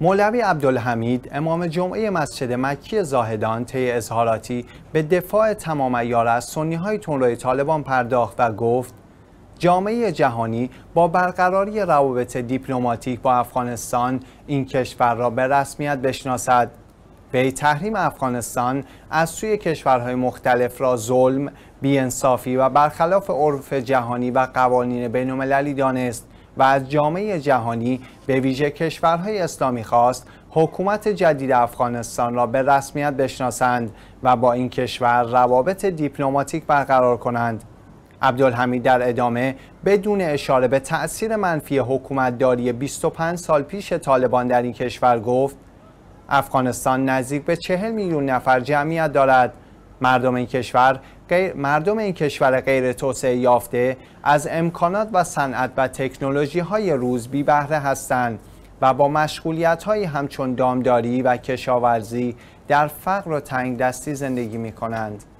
مولوی عبدالحمید امام جمعه مسجد مکی زاهدان طی اظهاراتی به دفاع تمام ایار از سنی های تنروی طالبان پرداخت و گفت جامعه جهانی با برقراری روابط دیپلماتیک با افغانستان این کشور را به رسمیت بشناسد به تحریم افغانستان از سوی کشورهای مختلف را ظلم، بیانصافی و برخلاف عرف جهانی و قوانین بین‌المللی دانست و از جامعه جهانی به ویژه کشورهای اسلامی خواست حکومت جدید افغانستان را به رسمیت بشناسند و با این کشور روابط دیپلماتیک برقرار کنند. عبدالحمید در ادامه بدون اشاره به تأثیر منفی حکومتداری 25 سال پیش طالبان در این کشور گفت افغانستان نزدیک به 40 میلیون نفر جمعیت دارد مردم این کشور غیر مردم این کشور غیر توسعه یافته از امکانات و صنعت و تکنولوژی های روز بی بهره هستند و با مشغولیت های همچون دامداری و کشاورزی در فقر و تنگ دستی زندگی می کنند.